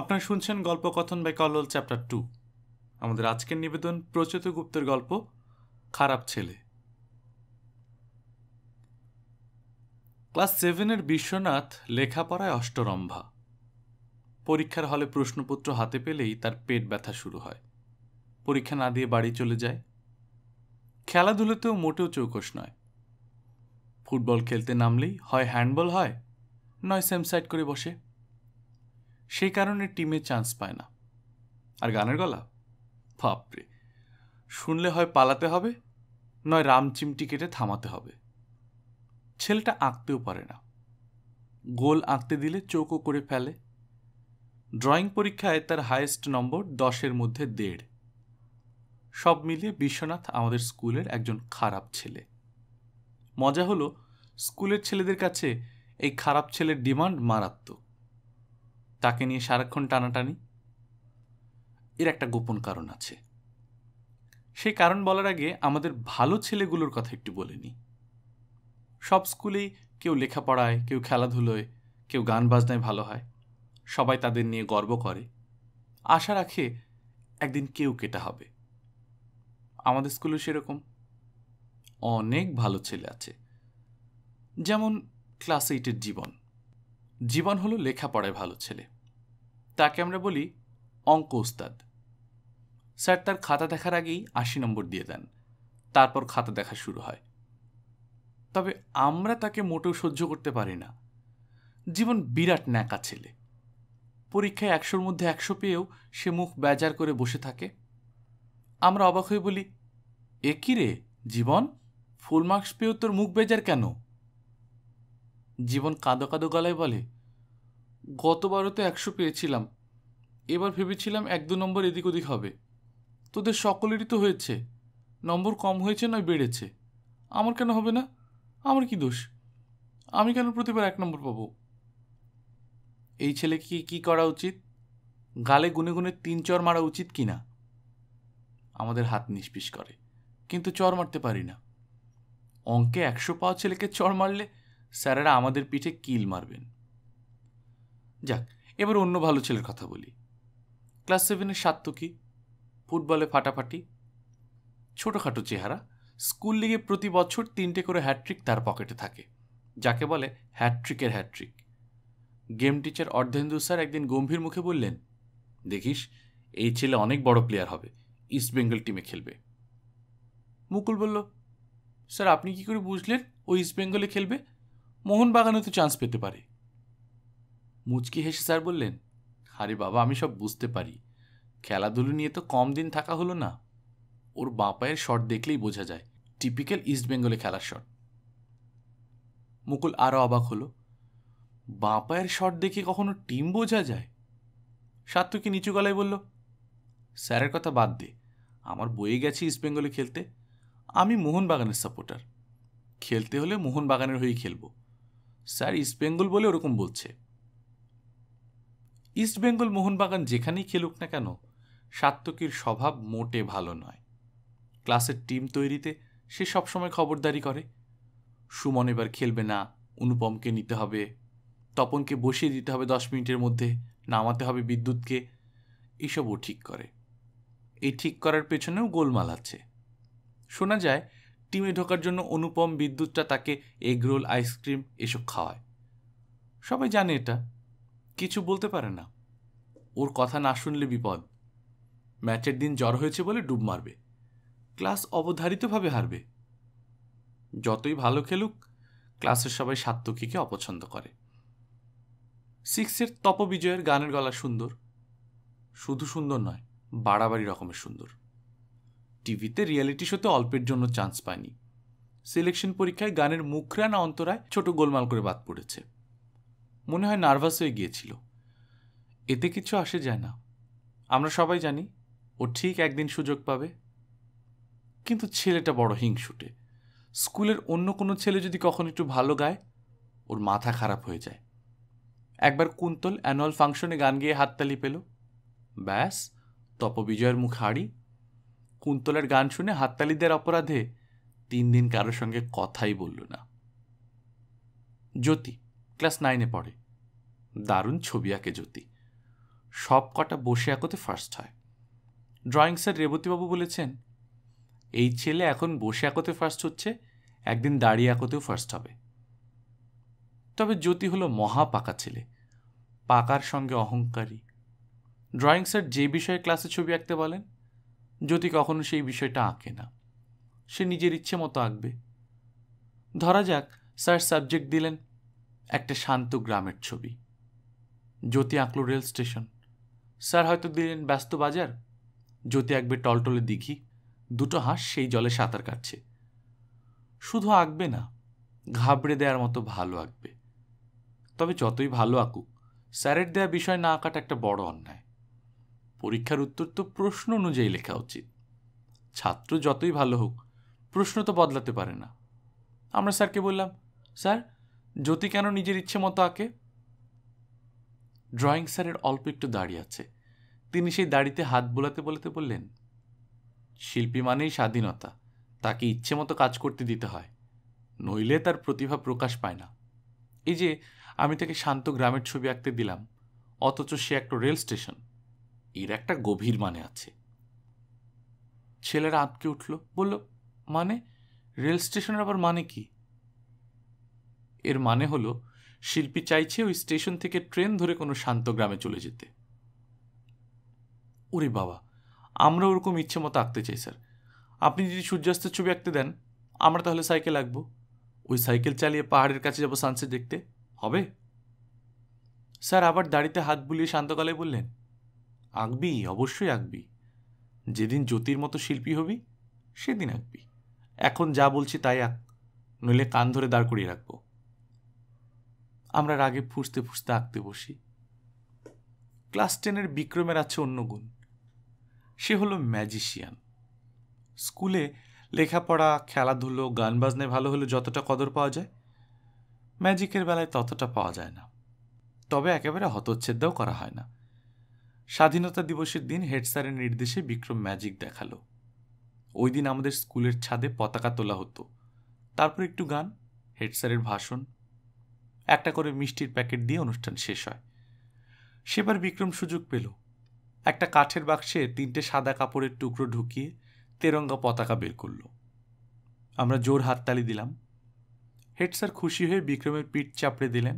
আপনারা শুনছেন Golpokathon by Kallol chapter two আমাদের আজকের নিবেদন প্রচিত গুপ্তের গল্প খারাপ ছেলে ক্লাস সেভেনের বিশ্বনাথ লেখাপড়ায় অষ্টরম্ভা পরীক্ষার হলে প্রশ্নপত্র হাতে পেলেই তার পেট ব্যথা শুরু হয় পরীক্ষা না দিয়ে বাড়ি চলে যায় খেলাধুলোতেও মোটেও চৌকস নয় ফুটবল খেলতে নামলেই হয় হ্যান্ডবল হয় নয় সেমসাইড করে বসে সেই কারণে টিমে চান্স পায় না আর গানের গলা বাপরে শুনলে হয় পালাতে হবে নয় রামচিমটি কেটে থামাতে হবে ছেলেটা আঁকতেও পারে না গোল আঁকতে দিলে চৌকো করে ফেলে ড্রয়িং পরীক্ষায় তার হায়েস্ট নম্বর দশের মধ্যে দেড় সব মিলিয়ে বিশ্বনাথ আমাদের স্কুলের একজন খারাপ ছেলে মজা হলো স্কুলের ছেলেদের কাছে এই খারাপ ছেলের ডিমান্ড মারাত্মক তাকে নিয়ে সারাক্ষণ টানাটানি এর একটা গোপন কারণ আছে সেই কারণ বলার আগে আমাদের ভালো ছেলেগুলোর কথা একটু বলে নিই সব স্কুলেই কেউ লেখাপড়ায় কেউ খেলাধুলোয় কেউ গান বাজনায় ভালো হয় সবাই তাদের নিয়ে গর্ব করে আশা রাখে একদিন কেউ কেটা হবে আমাদের স্কুলে সেরকম অনেক ভালো ছেলে আছে যেমন ক্লাস এইটের জীবন জীবন হলো লেখাপড়ায় ভালো ছেলে তাকে আমরা বলি অঙ্ক উস্তাদ স্যার তার খাতা দেখার আগেই আশি নম্বর দিয়ে দেন তারপর খাতা দেখা শুরু হয় তবে আমরা তাকে মোটেও সহ্য করতে পারি না জীবন বিরাট ন্যাকা ছেলে পরীক্ষায় একশোর মধ্যে একশো পেয়েও সে মুখ বেজার করে বসে থাকে আমরা অবাক হয়ে বলি এ রে জীবন ফুল মার্কস পেয়েও তোর মুখ বেজার কেন জীবন কাঁদো কাঁদো গলায় বলে গতবারও তো একশো পেয়েছিলাম এবার ভেবেছিলাম এক দু নম্বর এদিক ওদিক হবে তোদের সকলেরই তো হয়েছে নম্বর কম হয়েছে নয় বেড়েছে আমার কেন হবে না আমার কি দোষ আমি কেন প্রতিবার এক নম্বর পাবো এই ছেলেকে কি কী করা উচিত গালে গুনে গুনে তিন চর মারা উচিত কি না আমাদের হাত নিষ্পিস করে কিন্তু চর মারতে পারি না অঙ্কে একশো পাওয়া ছেলেকে চর মারলে স্যারেরা আমাদের পিঠে কিল মারবেন যাক এবার অন্য ভালো ছেলের কথা বলি ক্লাস সেভেনের কী ফুটবলে ফাটাফাটি ছোটোখাটো চেহারা স্কুল লিগে প্রতি বছর তিনটে করে হ্যাট্রিক তার পকেটে থাকে যাকে বলে হ্যাট্রিকের hat trick game teacher Ardhendu sir একদিন গম্ভীর মুখে বললেন দেখিস এই ছেলে অনেক বড় প্লেয়ার হবে ইস্ট বেঙ্গল টিমে খেলবে মুকুল বলল স্যার আপনি কি করে বুঝলেন ও ইস্ট বেঙ্গলে খেলবে মোহনবাগানে তো চান্স পেতে পারে মুচকি হেসে স্যার বললেন আরে বাবা আমি সব বুঝতে পারি খেলাধুলো নিয়ে তো কম দিন থাকা হলো না ওর বাপায়ের পায়ের শট দেখলেই বোঝা যায় টিপিক্যাল ইস্ট বেঙ্গলে খেলার শট মুকুল আরও অবাক হলো বাপায়ের শট দেখে কখনো টিম বোঝা যায় সাত্তুকে নিচু গলায় বলল স্যারের কথা বাদ দে আমার বয়ে গেছে ইস্টবেঙ্গলে খেলতে আমি মোহনবাগানের সাপোর্টার খেলতে হলে মোহনবাগানের হয়েই খেলবো স্যার ইস্টবেঙ্গল বলে ওরকম বলছে ইস্টবেঙ্গল মোহনবাগান যেখানেই খেলুক না কেন সাত্তকীর স্বভাব মোটে ভালো নয় ক্লাসের টিম তৈরিতে সে সবসময় খবরদারি করে সুমন এবার খেলবে না অনুপমকে নিতে হবে তপনকে বসিয়ে দিতে হবে দশ মিনিটের মধ্যে নামাতে হবে বিদ্যুৎকে এসবও ও ঠিক করে এই ঠিক করার পেছনেও গোলমাল আছে শোনা যায় টিমে ঢোকার জন্য অনুপম বিদ্যুৎটা তাকে এগরোল আইসক্রিম এসব খাওয়ায় সবাই জানে এটা কিছু বলতে পারে না ওর কথা না শুনলে বিপদ ম্যাচের দিন জ্বর হয়েছে বলে ডুব মারবে ক্লাস অবধারিতভাবে হারবে যতই ভালো খেলুক ক্লাসের সবাই সাত্তকীকে অপছন্দ করে সিক্সের তপবিজয়ের গানের গলা সুন্দর শুধু সুন্দর নয় বাড়াবাড়ি রকমের সুন্দর টিভিতে রিয়েলিটি শোতে অল্পের জন্য চান্স পায়নি সিলেকশন পরীক্ষায় গানের মুখরা না অন্তরায় ছোট গোলমাল করে বাদ পড়েছে মনে হয় নার্ভাস হয়ে গিয়েছিল এতে কিছু আসে যায় না আমরা সবাই জানি ও ঠিক একদিন সুযোগ পাবে কিন্তু ছেলেটা বড় হিংসুটে স্কুলের অন্য কোনো ছেলে যদি কখন একটু ভালো গায় ওর মাথা খারাপ হয়ে যায় একবার কুন্তল অ্যানুয়াল ফাংশনে গান গিয়ে হাততালি পেল ব্যাস তপবিজয়ের মুখ হাড়ি কুন্তলের গান শুনে হাততালিদের অপরাধে তিন দিন কারোর সঙ্গে কথাই বলল না জ্যোতি ক্লাস নাইনে পড়ে দারুণ ছবি আঁকে জ্যোতি সব কটা বসে আঁকোতে ফার্স্ট হয় ড্রয়িং স্যার রেবতীবাবু বলেছেন এই ছেলে এখন বসে আঁকোতে ফার্স্ট হচ্ছে একদিন দাঁড়িয়ে আঁকোতেও ফার্স্ট হবে তবে জ্যোতি হলো মহা পাকা ছেলে পাকার সঙ্গে অহংকারী ড্রয়িং স্যার যে বিষয়ে ক্লাসে ছবি আঁকতে বলেন জ্যোতি কখনো সেই বিষয়টা আঁকে না সে নিজের ইচ্ছে মতো আঁকবে ধরা যাক স্যার সাবজেক্ট দিলেন একটা শান্ত গ্রামের ছবি জ্যোতি আঁকলো রেল স্টেশন স্যার হয়তো দিলেন ব্যস্ত বাজার জ্যোতি আঁকবে টলটলে দিঘি দুটো হাঁস সেই জলে সাঁতার কাটছে শুধু আঁকবে না ঘাবড়ে দেওয়ার মতো ভালো আঁকবে তবে যতই ভালো আঁকুক স্যারের দেয়া বিষয় না আঁকাটা একটা বড় অন্যায় পরীক্ষার উত্তর তো প্রশ্ন অনুযায়ী লেখা উচিত ছাত্র যতই ভালো হোক প্রশ্ন তো বদলাতে পারে না আমরা স্যারকে বললাম স্যার জ্যোতি কেন নিজের ইচ্ছে মতো আঁকে ড্রয়িং স্যারের অল্প একটু দাড়ি আছে তিনি সেই দাড়িতে হাত বোলাতে বলতে বললেন শিল্পী মানেই স্বাধীনতা তাকে ইচ্ছে মতো কাজ করতে দিতে হয় নইলে তার প্রতিভা প্রকাশ পায় না এই যে আমি তাকে শান্ত গ্রামের ছবি আঁকতে দিলাম অথচ সে একটা রেল স্টেশন এর একটা গভীর মানে আছে ছেলেরা আঁতকে উঠল বলল মানে রেল স্টেশনের আবার মানে কি এর মানে হলো শিল্পী চাইছে ওই স্টেশন থেকে ট্রেন ধরে কোনো শান্ত গ্রামে চলে যেতে ওরে বাবা আমরা ওরকম ইচ্ছে মতো আঁকতে চাই স্যার আপনি যদি সূর্যাস্তের ছবি আঁকতে দেন আমরা তাহলে সাইকেল আঁকবো ওই সাইকেল চালিয়ে পাহাড়ের কাছে যাবো সানসেট দেখতে হবে স্যার আবার দাড়িতে হাত বুলিয়ে শান্তকালে বললেন আঁকবি অবশ্যই আঁকবি যেদিন জ্যোতির মতো শিল্পী হবি সেদিন আঁকবি এখন যা বলছি তাই আঁক নইলে কান ধরে দাঁড় করিয়ে রাখবো আমরা রাগে ফুসতে ফুসতে আঁকতে বসি ক্লাস টেনের বিক্রমের আছে অন্য গুণ সে হলো ম্যাজিশিয়ান স্কুলে লেখাপড়া খেলাধুলো গান বাজনায় ভালো হলে যতটা কদর পাওয়া যায় ম্যাজিকের বেলায় ততটা পাওয়া যায় না তবে একেবারে হতচ্ছেদাও করা হয় না স্বাধীনতা দিবসের দিন হেড স্যারের নির্দেশে বিক্রম ম্যাজিক দেখালো ওই দিন আমাদের স্কুলের ছাদে পতাকা তোলা হতো তারপর একটু গান হেড স্যারের ভাষণ একটা করে মিষ্টির প্যাকেট দিয়ে অনুষ্ঠান শেষ হয় সেবার বিক্রম সুযোগ পেল একটা কাঠের বাক্সে তিনটে সাদা কাপড়ের টুকরো ঢুকিয়ে তেরঙ্গা পতাকা বের করল আমরা জোর হাততালি দিলাম হেড স্যার খুশি হয়ে বিক্রমের পিঠ চাপড়ে দিলেন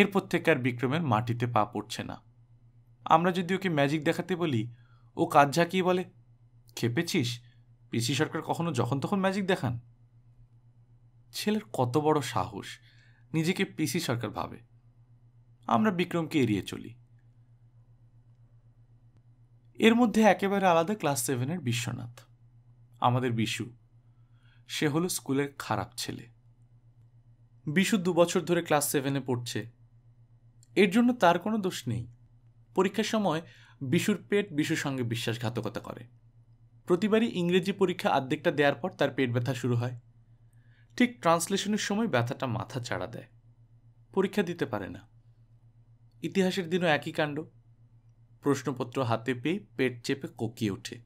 এরপর থেকে আর বিক্রমের মাটিতে পা পড়ছে না আমরা যদি ওকে ম্যাজিক দেখাতে বলি ও কাজ ঝাঁকিয়ে বলে খেপেছিস পিসি সরকার কখনো যখন তখন ম্যাজিক দেখান ছেলের কত বড় সাহস নিজেকে পিসি সরকার ভাবে আমরা বিক্রমকে এড়িয়ে চলি এর মধ্যে একেবারে আলাদা ক্লাস সেভেনের বিশ্বনাথ আমাদের বিশু সে হলো স্কুলের খারাপ ছেলে বিশু দু বছর ধরে ক্লাস সেভেনে পড়ছে এর জন্য তার কোনো দোষ নেই পরীক্ষার সময় বিশুর পেট বিশুর সঙ্গে বিশ্বাসঘাতকতা করে প্রতিবারই ইংরেজি পরীক্ষা আর্ধেকটা দেওয়ার পর তার পেট ব্যথা শুরু হয় ঠিক ট্রান্সলেশনের সময় ব্যথাটা মাথা চাড়া দেয় পরীক্ষা দিতে পারে না ইতিহাসের দিনও একই কাণ্ড প্রশ্নপত্র হাতে পেয়ে পেট চেপে কোকিয়ে ওঠে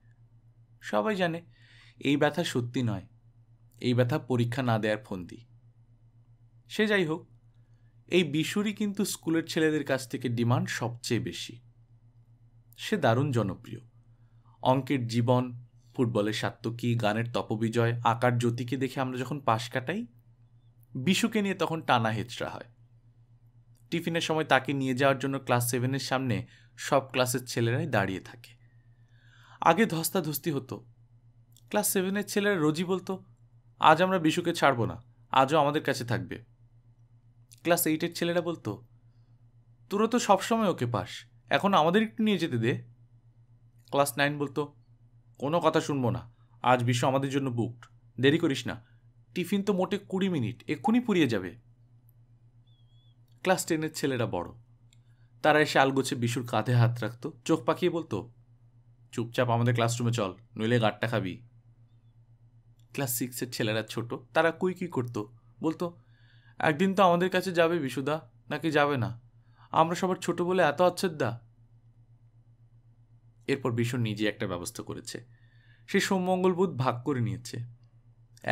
সবাই জানে এই ব্যথা সত্যি নয় এই ব্যথা পরীক্ষা না দেওয়ার ফন্দি সে যাই হোক এই বিষুরই কিন্তু স্কুলের ছেলেদের কাছ থেকে ডিমান্ড সবচেয়ে বেশি সে দারুণ জনপ্রিয় অঙ্কের জীবন ফুটবলের সাত্তকী গানের তপবিজয় আকার জ্যোতিকে দেখে আমরা যখন পাশ কাটাই বিশুকে নিয়ে তখন টানা হেচড়া হয় টিফিনের সময় তাকে নিয়ে যাওয়ার জন্য ক্লাস সেভেনের সামনে সব ক্লাসের ছেলেরাই দাঁড়িয়ে থাকে আগে ধস্তাধস্তি হতো ক্লাস সেভেনের ছেলেরা রোজই বলতো আজ আমরা বিশুকে ছাড়বো না আজও আমাদের কাছে থাকবে ক্লাস এইটের ছেলেরা বলতো তোরা তো সবসময় ওকে পাস এখন আমাদের একটু নিয়ে যেতে দে ক্লাস নাইন বলতো কোনো কথা শুনবো না আজ বিশ্ব আমাদের জন্য বুকড দেরি করিস না টিফিন তো মোটে কুড়ি মিনিট এক্ষুনি পুড়িয়ে যাবে ক্লাস টেনের ছেলেরা বড় তারা এসে আলগোছে বিশুর কাঁধে হাত রাখত চোখ পাকিয়ে বলতো চুপচাপ আমাদের ক্লাসরুমে চল নইলে গাড়টা খাবি ক্লাস সিক্সের ছেলেরা ছোট তারা কুই কি করতো বলতো একদিন তো আমাদের কাছে যাবে বিশুদা নাকি যাবে না আমরা সবার ছোট বলে এত আচ্ছেদ্দা এরপর বিষ্ণু নিজে একটা ব্যবস্থা করেছে সে সোমমঙ্গল বুধ ভাগ করে নিয়েছে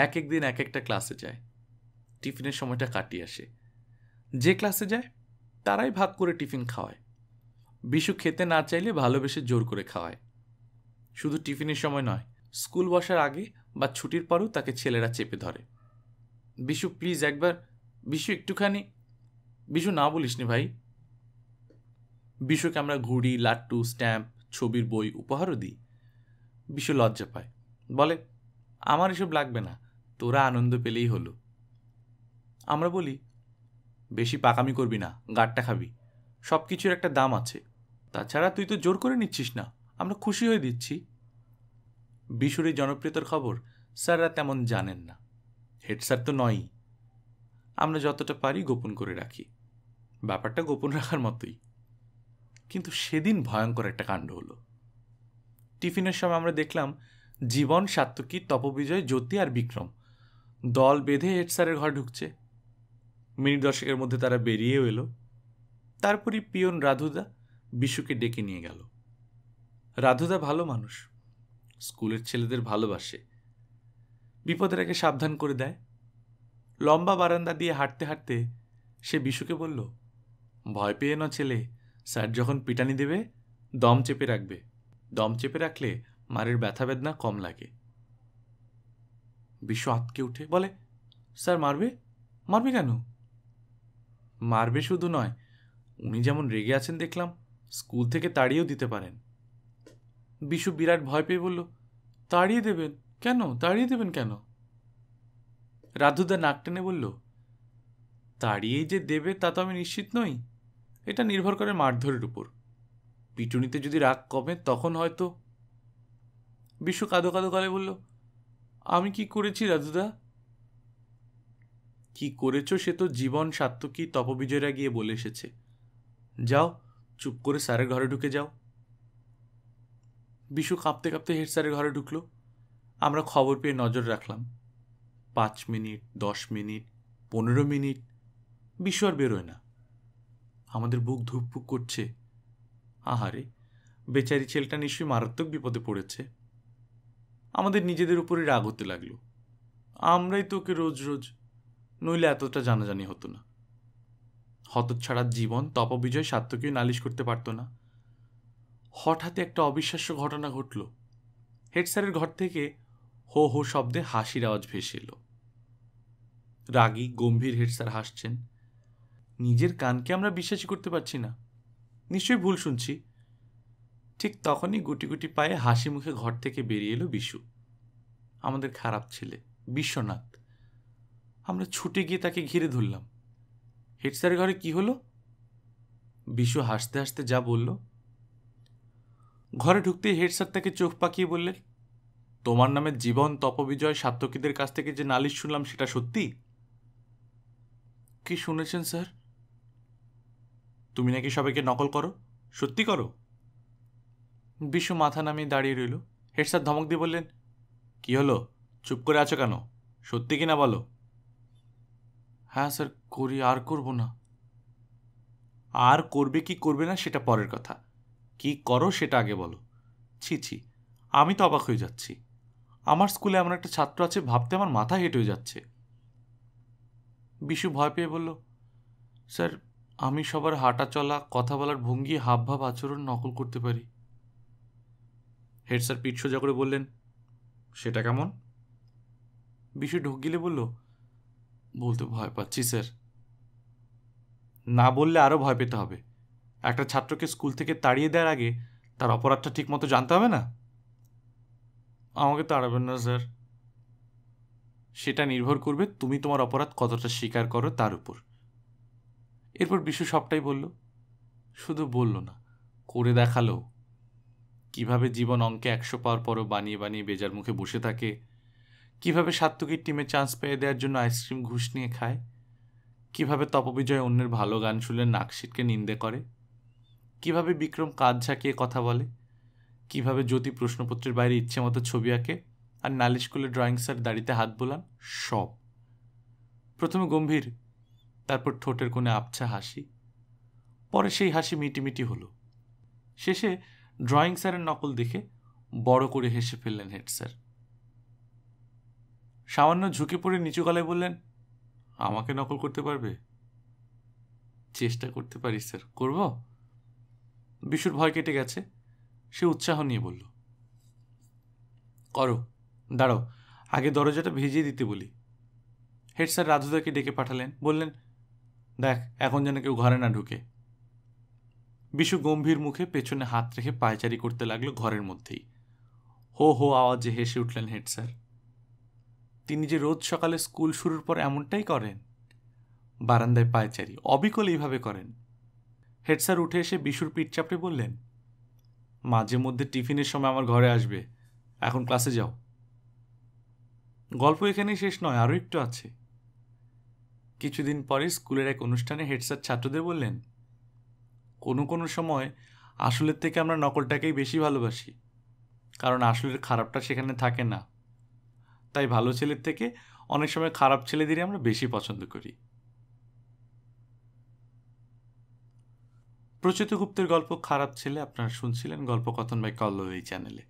এক এক দিন এক একটা ক্লাসে যায় টিফিনের সময়টা কাটিয়ে আসে যে ক্লাসে যায় তারাই ভাগ করে টিফিন খাওয়ায় বিশু খেতে না চাইলে ভালোবেসে জোর করে খাওয়ায় শুধু টিফিনের সময় নয় স্কুল বসার আগে বা ছুটির পরও তাকে ছেলেরা চেপে ধরে বিশু প্লিজ একবার বিশু একটুখানি বিশু না বলিস ভাই বিশুকে আমরা ঘুড়ি লাট্টু স্ট্যাম্প ছবির বই উপহারও দিই বিশু লজ্জা পায় বলে আমার এসব লাগবে না তোরা আনন্দ পেলেই হলো আমরা বলি বেশি পাকামি করবি না গাঁটটা খাবি সব কিছুর একটা দাম আছে তাছাড়া তুই তো জোর করে নিচ্ছিস না আমরা খুশি হয়ে দিচ্ছি বিশুর এই জনপ্রিয়তার খবর স্যাররা তেমন জানেন না হেড স্যার তো নয়ই আমরা যতটা পারি গোপন করে রাখি ব্যাপারটা গোপন রাখার মতোই কিন্তু সেদিন ভয়ঙ্কর একটা কাণ্ড হলো টিফিনের সময় আমরা দেখলাম জীবন সাত্তকী তপবিজয় জ্যোতি আর বিক্রম দল বেঁধে হেড স্যারের ঘর ঢুকছে মিনিট দর্শকের মধ্যে তারা বেরিয়েও এলো তারপরই পিয়ন রাধুদা বিশুকে ডেকে নিয়ে গেল রাধুদা ভালো মানুষ স্কুলের ছেলেদের ভালোবাসে বিপদের আগে সাবধান করে দেয় লম্বা বারান্দা দিয়ে হাঁটতে হাঁটতে সে বিশুকে বলল ভয় পেয়ে না ছেলে স্যার যখন পিটানি দেবে দম চেপে রাখবে দম চেপে রাখলে মারের ব্যথা বেদনা কম লাগে বিশ্ব আতকে উঠে বলে স্যার মারবে মারবে কেন মারবে শুধু নয় উনি যেমন রেগে আছেন দেখলাম স্কুল থেকে তাড়িয়েও দিতে পারেন বিশু বিরাট ভয় পেয়ে বলল তাড়িয়ে দেবেন কেন তাড়িয়ে দেবেন কেন রাধুদা নাক টেনে বলল তাড়িয়েই যে দেবে তা তো আমি নিশ্চিত নই এটা নির্ভর করে মারধরের উপর পিটুনিতে যদি রাগ কমে তখন হয়তো বিশ্ব কাঁদো কাঁদো গলে বলল আমি কি করেছি রাজুদা কি করেছ সে তো জীবন সাত্যকী তপবিজয়রা গিয়ে বলে এসেছে যাও চুপ করে স্যারের ঘরে ঢুকে যাও বিশু কাঁপতে কাঁপতে হেড স্যারের ঘরে ঢুকলো আমরা খবর পেয়ে নজর রাখলাম পাঁচ মিনিট দশ মিনিট পনেরো মিনিট বিশ্ব আর বেরোয় না আমাদের বুক ধুকপুক করছে আহারে বেচারি ছেলেটা নিশ্চয়ই মারাত্মক বিপদে পড়েছে আমাদের নিজেদের উপরে রাগ হতে লাগলো আমরাই তোকে রোজ রোজ নইলে এতটা জানাজানি হতো না ছাড়া জীবন তপবিজয় সার্থকেও নালিশ করতে পারতো না হঠাৎ একটা অবিশ্বাস্য ঘটনা ঘটল হেড স্যারের ঘর থেকে হো হো শব্দে হাসির আওয়াজ ভেসে এলো রাগী গম্ভীর হেড স্যার হাসছেন নিজের কানকে আমরা বিশ্বাসই করতে পারছি না নিশ্চয়ই ভুল শুনছি ঠিক তখনই গুটি গুটি পায়ে হাসি মুখে ঘর থেকে বেরিয়ে এলো বিশু আমাদের খারাপ ছেলে বিশ্বনাথ আমরা ছুটে গিয়ে তাকে ঘিরে ধরলাম হেড স্যারের ঘরে কি হলো বিশু হাসতে হাসতে যা বলল ঘরে ঢুকতেই হেড স্যার তাকে চোখ পাকিয়ে বললেন তোমার নামে জীবন তপবিজয় সাত্তকীদের কাছ থেকে যে নালিশ শুনলাম সেটা সত্যি কি শুনেছেন স্যার তুমি নাকি সবাইকে নকল করো সত্যি করো বিশু মাথা নামিয়ে দাঁড়িয়ে রইল হেড স্যার ধমক দিয়ে বললেন কি হলো চুপ করে আছো কেন সত্যি কিনা বলো হ্যাঁ স্যার করি আর করব না আর করবে কি করবে না সেটা পরের কথা কি করো সেটা আগে বলো ছি ছি আমি তো অবাক হয়ে যাচ্ছি আমার স্কুলে এমন একটা ছাত্র আছে ভাবতে আমার মাথা হেঁটে হয়ে যাচ্ছে বিশু ভয় পেয়ে বলল স্যার আমি সবার হাঁটা চলা কথা বলার ভঙ্গি হাবভাব আচরণ নকল করতে পারি হেড স্যার পিঠ সোজা করে বললেন সেটা কেমন বিষয় ঢোক গিলে বলল বলতে ভয় পাচ্ছি স্যার না বললে আরও ভয় পেতে হবে একটা ছাত্রকে স্কুল থেকে তাড়িয়ে দেওয়ার আগে তার অপরাধটা ঠিক মতো জানতে হবে না আমাকে তাড়াবেন না স্যার সেটা নির্ভর করবে তুমি তোমার অপরাধ কতটা স্বীকার করো তার উপর এরপর বিশু সবটাই বলল শুধু বলল না করে দেখালো কিভাবে জীবন অঙ্কে একশো পাওয়ার পরও বানিয়ে বানিয়ে বেজার মুখে বসে থাকে কিভাবে সাত্তুকির টিমে চান্স পেয়ে দেওয়ার জন্য আইসক্রিম ঘুষ নিয়ে খায় কিভাবে তপবিজয় অন্যের ভালো গান শুনলে নাকশিটকে নিন্দে করে কিভাবে বিক্রম কাজ ঝাঁকিয়ে কথা বলে কিভাবে জ্যোতি প্রশ্নপত্রের বাইরে ইচ্ছে মতো ছবি আঁকে আর নালিশ স্কুলে ড্রয়িং স্যার দাড়িতে হাত বোলান সব প্রথমে গম্ভীর তারপর ঠোঁটের কোণে আবছা হাসি পরে সেই হাসি মিটিমিটি হলো শেষে ড্রয়িং স্যারের নকল দেখে বড় করে হেসে ফেললেন হেড স্যার সামান্য ঝুঁকে পড়ে নিচু গলায় বললেন আমাকে নকল করতে পারবে চেষ্টা করতে পারি স্যার করব বিশুর ভয় কেটে গেছে সে উৎসাহ নিয়ে বলল করো দাঁড়াও আগে দরজাটা ভেজিয়ে দিতে বলি হেড স্যার রাধুদাকে ডেকে পাঠালেন বললেন দেখ এখন যেন কেউ ঘরে না ঢুকে বিশু গম্ভীর মুখে পেছনে হাত রেখে পায়চারি করতে লাগলো ঘরের মধ্যেই হো হো আওয়াজে হেসে উঠলেন হেড স্যার তিনি যে রোজ সকালে স্কুল শুরুর পর এমনটাই করেন বারান্দায় পায়চারি অবিকল এইভাবে করেন হেড স্যার উঠে এসে বিশুর পিঠ চাপড়ে বললেন মাঝে মধ্যে টিফিনের সময় আমার ঘরে আসবে এখন ক্লাসে যাও গল্প এখানেই শেষ নয় আরও একটু আছে কিছুদিন পরে স্কুলের এক অনুষ্ঠানে হেডস্যার ছাত্রদের বললেন কোনো কোনো সময় আসলের থেকে আমরা নকলটাকেই বেশি ভালোবাসি কারণ আসলের খারাপটা সেখানে থাকে না তাই ভালো ছেলের থেকে অনেক সময় খারাপ ছেলেদেরই আমরা বেশি পছন্দ করি প্রচিত গুপ্তের গল্প খারাপ ছেলে আপনারা শুনছিলেন গল্প কথন বাই কল্ল এই চ্যানেলে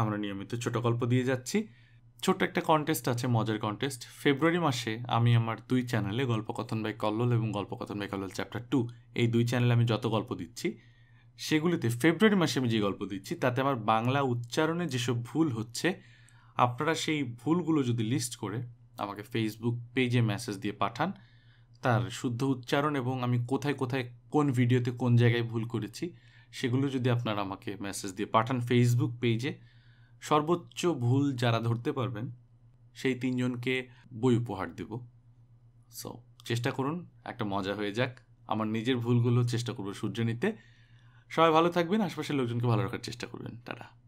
আমরা নিয়মিত ছোট গল্প দিয়ে যাচ্ছি ছোট্ট একটা কন্টেস্ট আছে মজার কন্টেস্ট ফেব্রুয়ারি মাসে আমি আমার দুই চ্যানেলে গল্পকথন বাই কল্লোল এবং Golpokathon by Kallol chapter two এই দুই চ্যানেলে আমি যত গল্প দিচ্ছি সেগুলিতে ফেব্রুয়ারি মাসে আমি যে গল্প দিচ্ছি তাতে আমার বাংলা উচ্চারণে যেসব ভুল হচ্ছে আপনারা সেই ভুলগুলো যদি লিস্ট করে আমাকে ফেসবুক পেজে মেসেজ দিয়ে পাঠান তার শুদ্ধ উচ্চারণ এবং আমি কোথায় কোথায় কোন ভিডিওতে কোন জায়গায় ভুল করেছি সেগুলো যদি আপনারা আমাকে মেসেজ দিয়ে পাঠান ফেসবুক পেজে সর্বোচ্চ ভুল যারা ধরতে পারবেন সেই তিনজনকে বই উপহার দেব সো চেষ্টা করুন একটা মজা হয়ে যাক আমার নিজের ভুলগুলো চেষ্টা করবো সূর্য নিতে সবাই ভালো থাকবেন আশপাশের লোকজনকে ভালো রাখার চেষ্টা করবেন তারা